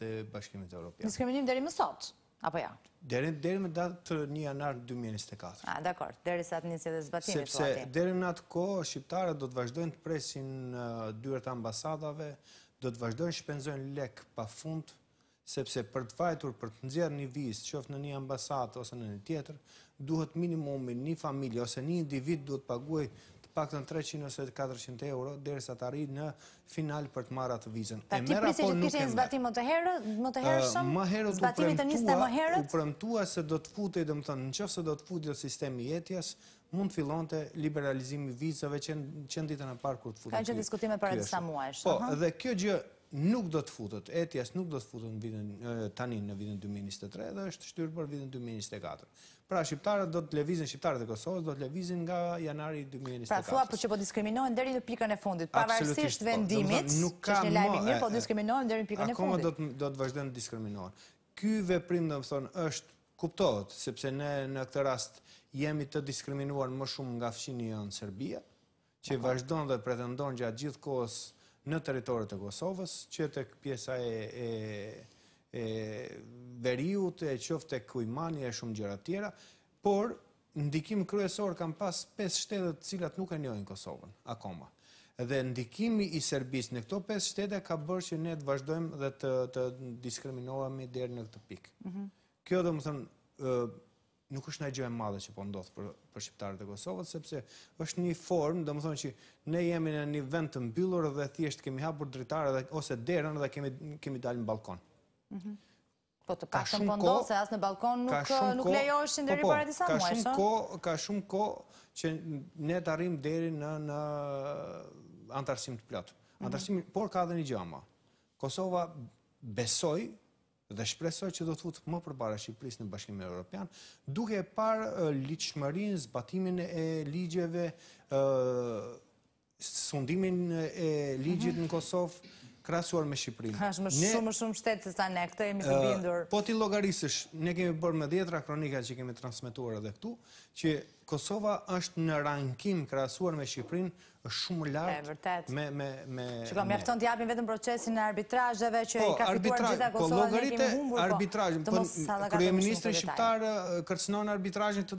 dhe bashkimit e Europian. Diskriminim deri më sot, apo ja? Deri më datë të një janarë 2024. A, dakor, deri sa të njësit dhe zbatimit. Sepse, deri më natë ko, shqiptare do të vazhdojnë të presin uh, dyret ambasadave, do të vazhdojnë shpenzojnë lek pa fundë, sepse për të fajtur për të nxjerë një vizë, qoftë në një ambasadë ose në një tjetër, duhet minimumi një familje ose një individ duhet të paguajë të paktën 300 ose 400 euro derisa të arrijë në final për të marrë vizën. Pra e merr apo nuk e merr? Ti kishin zbatim më të herë, më të herë shumë. Më të nisë më herët U premtua se do të futej, domethënë, nëse do të futet në jo sistemi i jetës mund të fillonte liberalizimi vizave që në qënditën e parë kur të fulë. Ka që diskutime për e të samuash. Po, dhe kjo gjë nuk do të futët, ETIAS nuk do të futët tanin në vidin 2023 dhe është shtyrë për vidin 2024. Pra, shqiptarët do të levizin, shqiptarët e Kosovës do të levizin nga janari 2024. Pra, thua për që po diskriminohen dheri në pikën e fundit, pavarësisht vendimit, që është një lajmi mirë, po diskriminohen dheri në pikën e fundit. Akoma do të vazhden të diskriminohen. Ky veprim, dhe më thonë, është kuptohet, sepse ne në këtë rast jemi të diskriminuar më shumë nga fëshini në Serbia, që vazhdojnë dhe pretendojnë gjatë gjithë kohës në teritorit e Kosovës, që të pjesa e veriut, e qoftë e kujmani e shumë gjera tjera, por ndikim kryesor kam pas 5 shtetet cilat nuk e njojnë Kosovën, akoma dhe ndikimi i Serbis në këto 5 shtete ka bërë që ne të vazhdojmë dhe të diskriminohemi dherë në këtë pikë. Mhm. Kjo dhe më thënë nuk është një e madhe që po ndodh për shqiptarët e Kosovës sepse është një formë, domethënë që ne jemi në një vend të mbyllur dhe thjesht kemi hapur dritaren dhe ose derën dhe kemi kemi dalë në balkon. Mhm. po të pak të po se as në balkon nuk shumë nuk lejoheshin deri po, po, para disa muajsh. Ka shumë kohë, ka shumë kohë që ne të arrim deri në në antarësim të plot. Mhm. por ka dhe një gjama, Kosova besoi dhe shpresoj që do të futë më përbara Shqipëris në bashkim e Europian, duke e par liqëmërin, zbatimin e ligjeve, sundimin e ligjit në Kosovë, krasuar me Shqiprinë. Ha, më shumë shumë shumë shtetë, se sa ne këtë jemi të bindur. Po ti logarisësh, ne kemi bërë me djetra kronika që kemi transmituar edhe këtu, që Kosova është në rankim krasuar me Shqiprinë, është shumë lartë me... E, me Që ka mjafton të japin vetëm procesin në arbitrajëve që po, i ka fituar gjitha po, Kosova, ne kemi humbur, po. Arbitrajën, po, kërëjë ministri shqiptarë kërcënon arbitrajën të